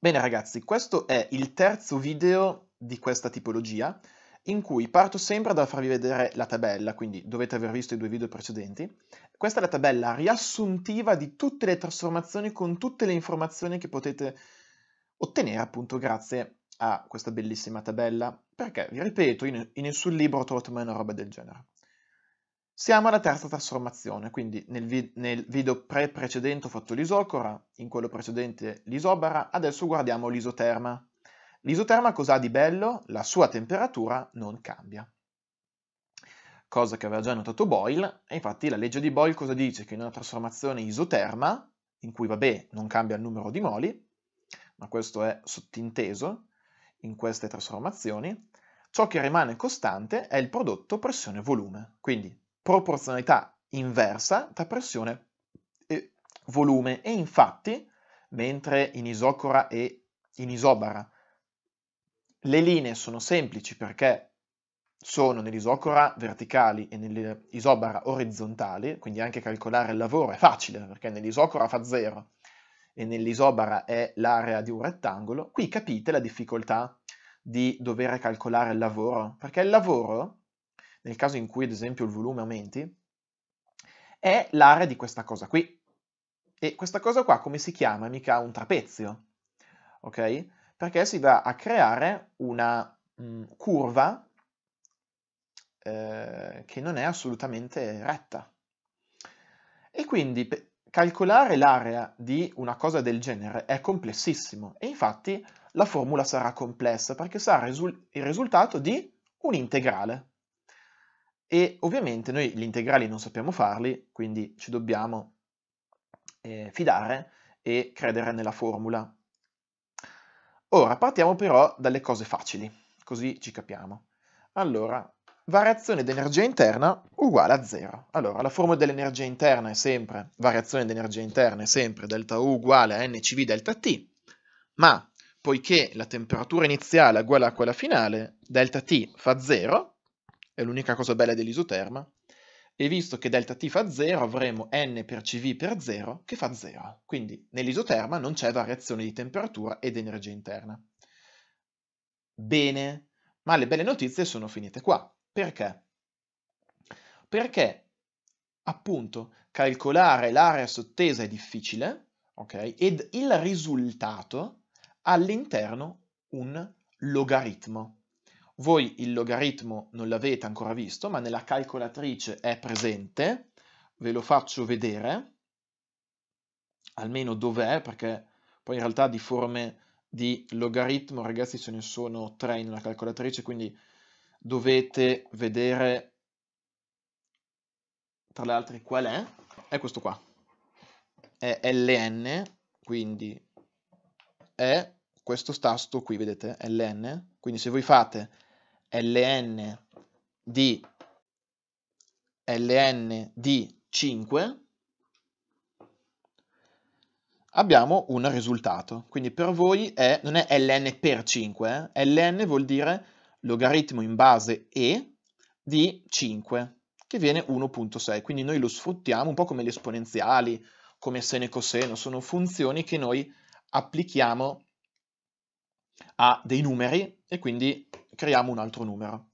Bene ragazzi, questo è il terzo video di questa tipologia in cui parto sempre da farvi vedere la tabella, quindi dovete aver visto i due video precedenti. Questa è la tabella riassuntiva di tutte le trasformazioni con tutte le informazioni che potete ottenere appunto grazie a questa bellissima tabella, perché, vi ripeto, in, nessun libro ho trovato mai una roba del genere. Siamo alla terza trasformazione, quindi nel, vi nel video precedente ho fatto l'isocora, in quello precedente l'isobara, adesso guardiamo l'isoterma. L'isoterma cosa ha di bello? La sua temperatura non cambia. Cosa che aveva già notato Boyle, e infatti la legge di Boyle cosa dice? Che in una trasformazione isoterma, in cui vabbè non cambia il numero di moli, ma questo è sottinteso in queste trasformazioni, ciò che rimane costante è il prodotto pressione-volume. Quindi proporzionalità inversa tra pressione e volume e infatti mentre in isocora e in isobara le linee sono semplici perché sono nell'isocora verticali e nell'isobara orizzontali, quindi anche calcolare il lavoro è facile perché nell'isocora fa 0 e nell'isobara è l'area di un rettangolo, qui capite la difficoltà di dover calcolare il lavoro, perché il lavoro nel caso in cui ad esempio il volume aumenti, è l'area di questa cosa qui. E questa cosa qua come si chiama? Mica un trapezio, ok? Perché si va a creare una mh, mm, curva eh, che non è assolutamente retta. E quindi calcolare l'area di una cosa del genere è complessissimo e infatti la formula sarà complessa perché sarà il risultato di un integrale. E ovviamente noi gli integrali non sappiamo farli, quindi ci dobbiamo eh, fidare e credere nella formula. Ora partiamo però dalle cose facili, così ci capiamo. Allora, variazione d'energia interna uguale a zero. Allora, la formula dell'energia interna è sempre, variazione d'energia interna è sempre delta U uguale a NCV delta T, ma poiché la temperatura iniziale è uguale a quella finale, delta T fa 0, è l'unica cosa bella dell'isoterma, e visto che delta t fa 0 avremo n per cv per 0 che fa 0, quindi nell'isoterma non c'è variazione di temperatura ed energia interna. Bene, ma le belle notizie sono finite qua. Perché? Perché appunto calcolare l'area sottesa è difficile, ok? Ed il risultato all'interno un logaritmo. Voi il logaritmo non l'avete ancora visto, ma nella calcolatrice è presente. Ve lo faccio vedere, almeno dov'è, perché poi in realtà di forme di logaritmo, ragazzi, ce ne sono tre in una calcolatrice, quindi dovete vedere tra le altre qual è. È questo qua. È ln, quindi è questo tasto qui, vedete, ln. Quindi se voi fate ln di ln di 5 abbiamo un risultato. Quindi per voi è, non è ln per 5, eh? ln vuol dire logaritmo in base e di 5, che viene 1.6. Quindi noi lo sfruttiamo un po' come gli esponenziali, come seno e coseno, sono funzioni che noi applichiamo a dei numeri e quindi creiamo un altro numero.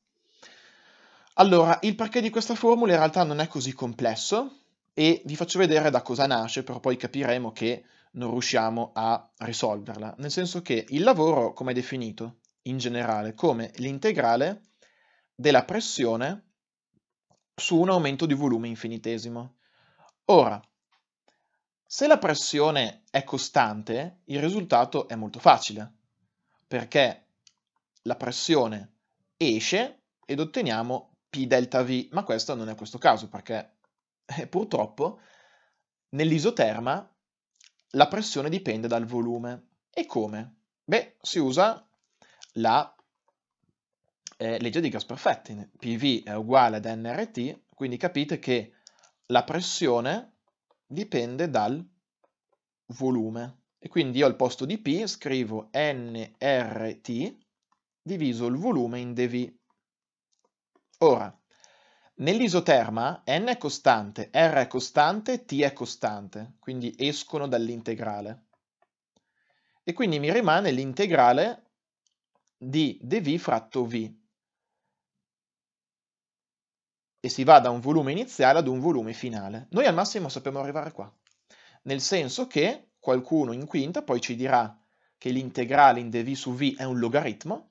Allora, il perché di questa formula in realtà non è così complesso e vi faccio vedere da cosa nasce, però poi capiremo che non riusciamo a risolverla, nel senso che il lavoro, come è definito in generale, come l'integrale della pressione su un aumento di volume infinitesimo. Ora, se la pressione è costante, il risultato è molto facile, perché la pressione esce ed otteniamo P delta V, ma questo non è questo caso perché eh, purtroppo nell'isoterma la pressione dipende dal volume. E come? Beh, si usa la eh, legge di Gasperfetti, PV è uguale ad nRT, quindi capite che la pressione dipende dal volume. E quindi io al posto di P scrivo nRT diviso il volume in dV. Ora, nell'isoterma n è costante, r è costante, t è costante, quindi escono dall'integrale. E quindi mi rimane l'integrale di dv fratto v. E si va da un volume iniziale ad un volume finale. Noi al massimo sappiamo arrivare qua. Nel senso che qualcuno in quinta poi ci dirà che l'integrale in dv su v è un logaritmo,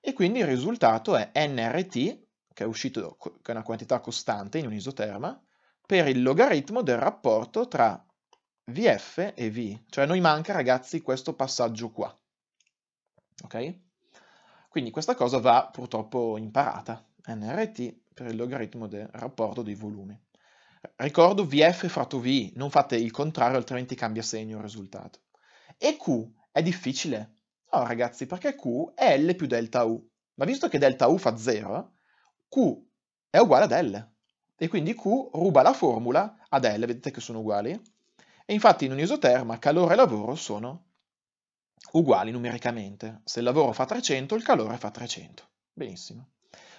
e quindi il risultato è nRT, che è uscito che è una quantità costante in un isoterma, per il logaritmo del rapporto tra VF e V, cioè noi manca ragazzi questo passaggio qua, ok? Quindi questa cosa va purtroppo imparata, nRT per il logaritmo del rapporto dei volumi. Ricordo VF fratto VI, non fate il contrario altrimenti cambia segno il risultato. E Q è difficile, No ragazzi, perché Q è L più delta U, ma visto che delta U fa 0, Q è uguale ad L, e quindi Q ruba la formula ad L, vedete che sono uguali, e infatti in un isoterma calore e lavoro sono uguali numericamente, se il lavoro fa 300 il calore fa 300, benissimo.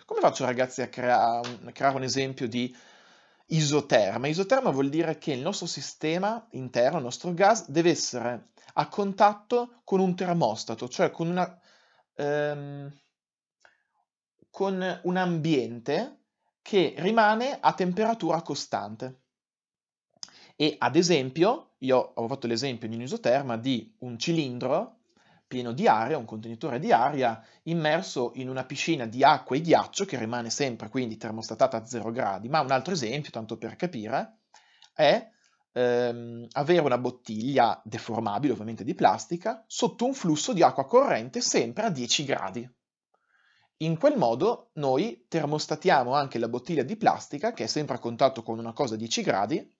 Come faccio ragazzi a, crea a creare un esempio di isoterma? Isoterma vuol dire che il nostro sistema interno, il nostro gas, deve essere a contatto con un termostato, cioè con, una, ehm, con un ambiente che rimane a temperatura costante. E ad esempio, io ho fatto l'esempio in isoterma di un cilindro pieno di aria, un contenitore di aria immerso in una piscina di acqua e ghiaccio che rimane sempre quindi termostatata a 0 gradi, ma un altro esempio, tanto per capire, è ehm, avere una bottiglia deformabile, ovviamente di plastica, sotto un flusso di acqua corrente sempre a 10 gradi. In quel modo noi termostatiamo anche la bottiglia di plastica, che è sempre a contatto con una cosa a 10 gradi,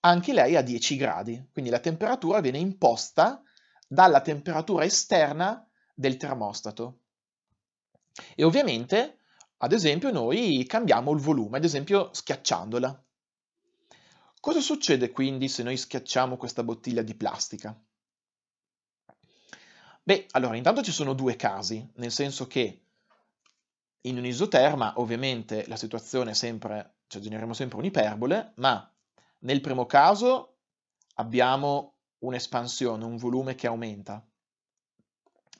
anche lei a 10 gradi. Quindi la temperatura viene imposta dalla temperatura esterna del termostato. E ovviamente, ad esempio, noi cambiamo il volume, ad esempio schiacciandola. Cosa succede quindi se noi schiacciamo questa bottiglia di plastica? Beh, allora intanto ci sono due casi, nel senso che in un'isoterma ovviamente la situazione è sempre, cioè generiamo sempre un'iperbole, ma nel primo caso abbiamo un'espansione, un volume che aumenta,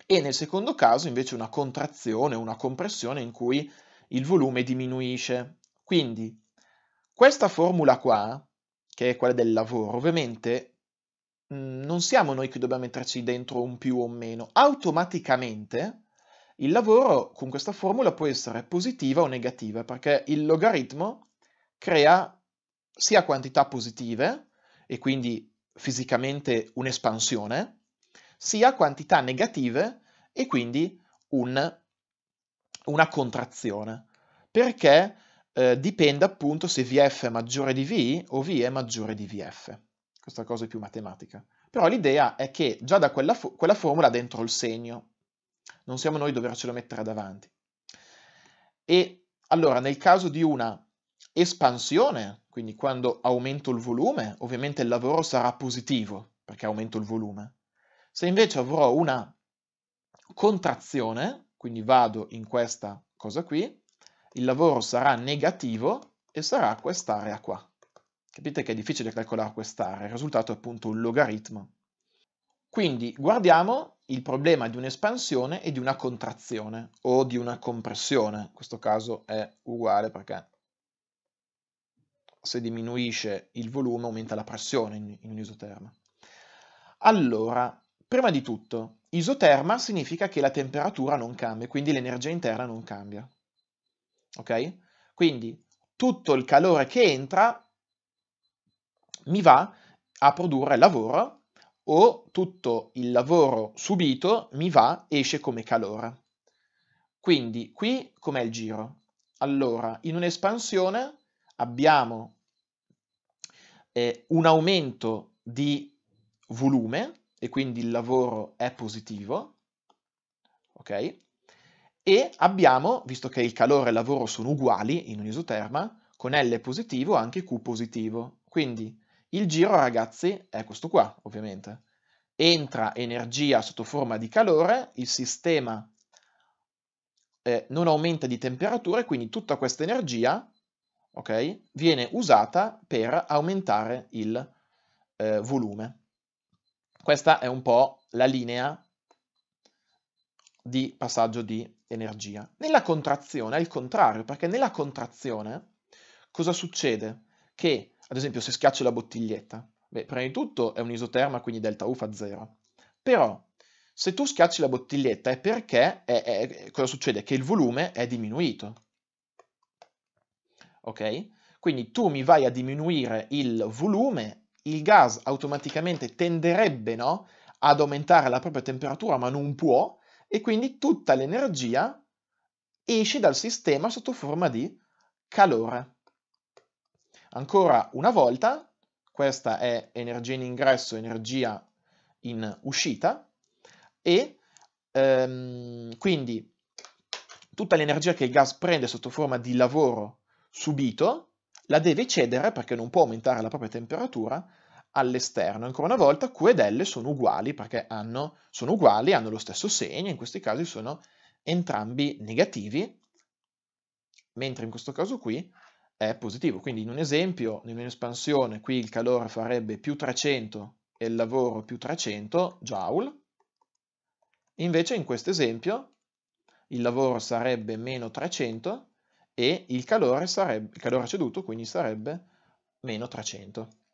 e nel secondo caso invece una contrazione, una compressione in cui il volume diminuisce. Quindi questa formula qua che è quella del lavoro, ovviamente mm, non siamo noi che dobbiamo metterci dentro un più o un meno, automaticamente il lavoro con questa formula può essere positiva o negativa, perché il logaritmo crea sia quantità positive, e quindi fisicamente un'espansione, sia quantità negative e quindi un, una contrazione. Perché? eh, dipende appunto se VF è maggiore di VI o VI è maggiore di VF. Questa cosa è più matematica. Però l'idea è che già da quella, fo quella formula dentro il segno, non siamo noi a dovercelo mettere davanti. E allora nel caso di una espansione, quindi quando aumento il volume, ovviamente il lavoro sarà positivo perché aumento il volume. Se invece avrò una contrazione, quindi vado in questa cosa qui, il lavoro sarà negativo e sarà quest'area qua. Capite che è difficile calcolare quest'area, il risultato è appunto un logaritmo. Quindi guardiamo il problema di un'espansione e di una contrazione o di una compressione, in questo caso è uguale perché se diminuisce il volume aumenta la pressione in, in un isoterma. Allora, prima di tutto, isoterma significa che la temperatura non cambia, quindi l'energia interna non cambia ok? Quindi tutto il calore che entra mi va a produrre lavoro o tutto il lavoro subito mi va, esce come calore. Quindi qui com'è il giro? Allora, in un'espansione abbiamo eh, un aumento di volume e quindi il lavoro è positivo, ok? E abbiamo, visto che il calore e il lavoro sono uguali in un isoterma, con L positivo anche Q positivo. Quindi il giro, ragazzi, è questo qua, ovviamente. Entra energia sotto forma di calore, il sistema eh, non aumenta di temperatura e quindi tutta questa energia okay, viene usata per aumentare il eh, volume. Questa è un po' la linea di passaggio di energia. Nella contrazione è il contrario, perché nella contrazione cosa succede? Che, ad esempio, se schiaccio la bottiglietta, beh, prima di tutto è un isoterma, quindi delta U fa zero. Però, se tu schiacci la bottiglietta è perché, è, è, cosa succede? Che il volume è diminuito. Ok? Quindi tu mi vai a diminuire il volume, il gas automaticamente tenderebbe no, ad aumentare la propria temperatura, ma non può, e quindi tutta l'energia esce dal sistema sotto forma di calore. Ancora una volta, questa è energia in ingresso, energia in uscita e ehm, quindi tutta l'energia che il gas prende sotto forma di lavoro subito la deve cedere perché non può aumentare la propria temperatura all'esterno. Ancora una volta Q ed L sono uguali perché hanno, sono uguali, hanno lo stesso segno, in questi casi sono entrambi negativi, mentre in questo caso qui è positivo. Quindi in un esempio, in un'espansione, qui il calore farebbe più 300 e il lavoro più 300 joule, invece in questo esempio il lavoro sarebbe meno 300 e il calore, sarebbe, il calore ceduto quindi sarebbe meno 300.